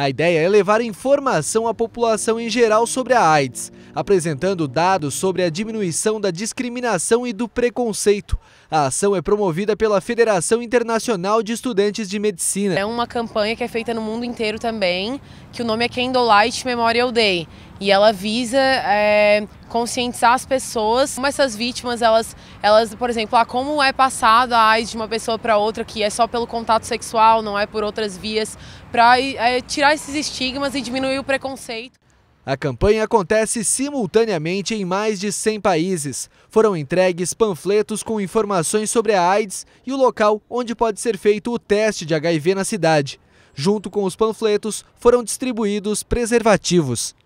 A ideia é levar informação à população em geral sobre a AIDS, apresentando dados sobre a diminuição da discriminação e do preconceito. A ação é promovida pela Federação Internacional de Estudantes de Medicina. É uma campanha que é feita no mundo inteiro também, que o nome é Candlelight Memorial Day. E ela visa é, conscientizar as pessoas como essas vítimas, elas, elas por exemplo, ah, como é passado a AIDS de uma pessoa para outra, que é só pelo contato sexual, não é por outras vias, para é, tirar esses estigmas e diminuir o preconceito. A campanha acontece simultaneamente em mais de 100 países. Foram entregues panfletos com informações sobre a AIDS e o local onde pode ser feito o teste de HIV na cidade. Junto com os panfletos, foram distribuídos preservativos.